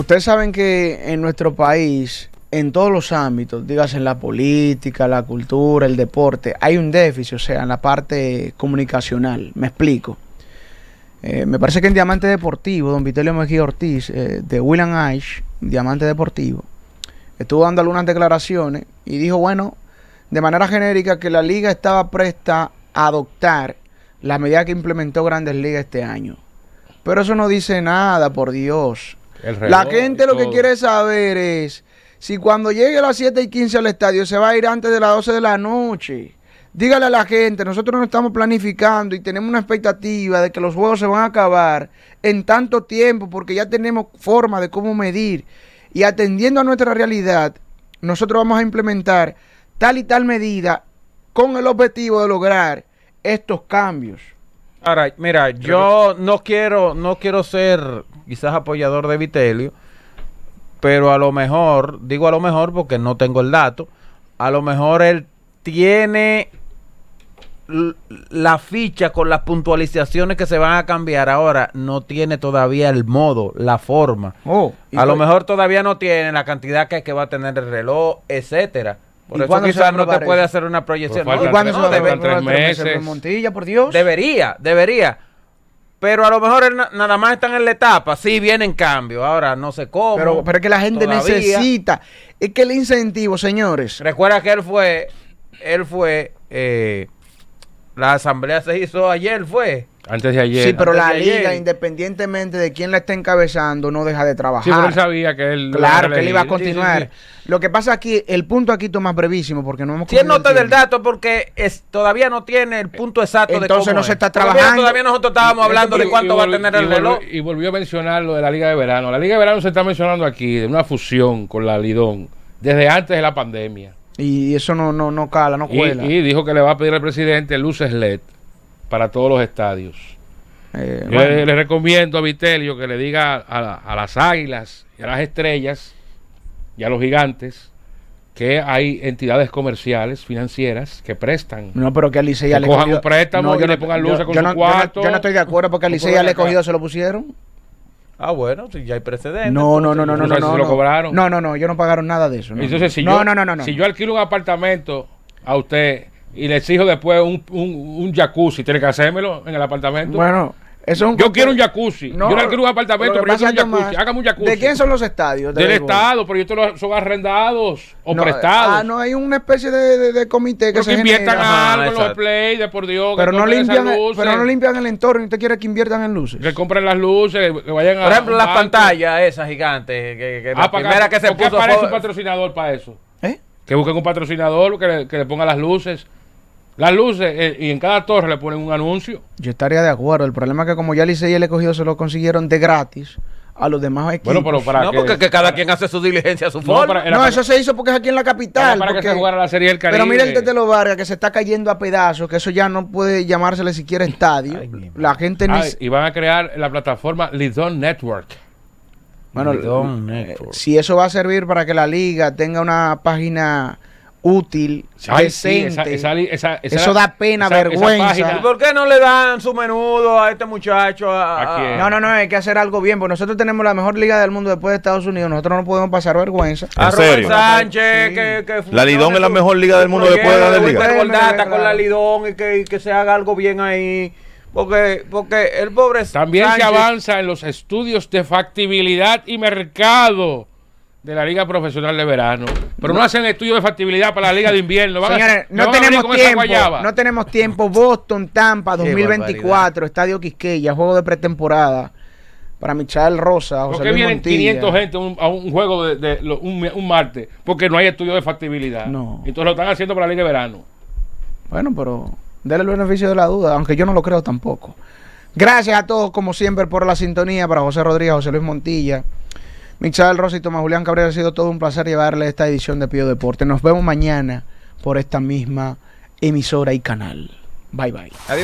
Ustedes saben que en nuestro país, en todos los ámbitos, digas en la política, la cultura, el deporte, hay un déficit, o sea, en la parte comunicacional. Me explico. Eh, me parece que en Diamante Deportivo, don Vitelio Mejía Ortiz, eh, de William Ash, Diamante Deportivo, estuvo dando algunas declaraciones y dijo, bueno, de manera genérica, que la liga estaba presta a adoptar la medida que implementó Grandes Ligas este año. Pero eso no dice nada, por Dios la gente lo que quiere saber es si cuando llegue a las 7 y 15 al estadio se va a ir antes de las 12 de la noche. Dígale a la gente, nosotros no estamos planificando y tenemos una expectativa de que los juegos se van a acabar en tanto tiempo porque ya tenemos forma de cómo medir. Y atendiendo a nuestra realidad, nosotros vamos a implementar tal y tal medida con el objetivo de lograr estos cambios. Ahora, mira, yo no quiero, no quiero ser quizás apoyador de Vitelio, pero a lo mejor, digo a lo mejor porque no tengo el dato, a lo mejor él tiene la ficha con las puntualizaciones que se van a cambiar ahora no tiene todavía el modo, la forma. Oh, a lo mejor todavía no tiene la cantidad que, que va a tener el reloj, etcétera. Por eso quizás no te puede hacer una proyección. ¿Y cuándo se a Montilla, por Dios. Debería, debería. Pero a lo mejor nada más están en la etapa. Sí, vienen cambios. Ahora no sé cómo. Pero, pero es que la gente necesita. Es que el incentivo, señores. Recuerda que él fue. Él fue. Eh, la asamblea se hizo ayer, fue. Antes de ayer. Sí, pero la liga, independientemente de quién la esté encabezando, no deja de trabajar. Sí, él sabía que él. Claro, que él iba a continuar. Lo que pasa aquí, el punto aquí toma brevísimo, porque no hemos. Si nota del dato, porque es, todavía no tiene el punto exacto de Entonces no se está trabajando. Todavía, nosotros estábamos hablando de cuánto va a tener el reloj. Y volvió a mencionar lo de la Liga de Verano. La Liga de Verano se está mencionando aquí, de una fusión con la Lidón, desde antes de la pandemia. Y eso no, no, no cala, no cuela. Y, dijo que le va a pedir al presidente luces LED para todos los estadios. Eh, yo le, recomiendo a Vitelio que le diga a, las águilas y a las estrellas y a los gigantes que hay entidades comerciales, financieras, que prestan. No, pero que alisea le cojan un préstamo le pongan luces con yo cuarto. Yo, no, estoy de acuerdo porque a ya le cogido se lo pusieron. Ah, bueno, si ya hay precedentes. No, no, no, no, no. No, no, no, no, no, yo no pagaron nada de eso. No. si, no, yo, no, no, no, si yo alquilo un apartamento a usted y le exijo después un, un jacuzzi, ¿tiene que hacérmelo en el apartamento? Bueno, yo quiero un jacuzzi. yo no quiero un apartamento, pero yo quiero un jacuzzi. Hágame un jacuzzi. ¿De quién son los estadios? Del Estado, pero estos son arrendados o ah, prestados. Ah, no, hay una especie de, comité que se inviertan algo, en los play, por Dios. Pero, no limpian, luces. pero no limpian el entorno ni usted quiere que inviertan en luces. Que compren las luces, que vayan a. Por ejemplo, las pantallas esas gigantes. Que, que ah, la que, que se puso. un patrocinador para eso? ¿Eh? Que busquen un patrocinador que le, que le ponga las luces. Las luces eh, y en cada torre le ponen un anuncio. Yo estaría de acuerdo. El problema es que como ya Licey y el cogido, se lo consiguieron de gratis a los demás equipos. Bueno, pero para no, porque cada quien hace su diligencia a su forma. No, eso se hizo porque es aquí en la capital. Para que se la Serie del Caribe. Pero mira el los Vargas que se está cayendo a pedazos, que eso ya no puede llamársele siquiera estadio. la gente ni... Y van a crear la plataforma Lidón Network. Bueno, eh, Network. si eso va a servir para que la liga tenga una página útil, eso da pena, vergüenza. por qué no le dan su menudo a este muchacho? no, no, no, hay que hacer algo bien, porque nosotros tenemos la mejor liga del mundo después de Estados Unidos, nosotros no podemos pasar vergüenza. A Robert Sánchez, que, La Lidón es la mejor liga del mundo después de la de con la Lidón y que, se haga algo bien ahí. Porque, porque el pobre También se avanza en los estudios de factibilidad y mercado de la Liga Profesional de Verano. Pero no, hacen estudio de factibilidad para la Liga de Invierno. Señores, no, tenemos tiempo. Boston, Tampa, 2024, Estadio Quisqueya, juego de pretemporada. Para Michal Rosa, José ¿Por qué vienen 500 gente a un juego de, un, martes? Porque no hay estudio de factibilidad. No. Entonces lo están haciendo para la Liga de Verano. Bueno, pero déle el beneficio de la duda, aunque yo no lo creo tampoco. Gracias a todos, como siempre, por la sintonía. Para José Rodríguez, José Luis Montilla. Michal, Rosa y Tomás Julián Cabrera, ha sido todo un placer llevarle esta edición de Pío Deporte. Nos vemos mañana por esta misma emisora y canal. Bye bye.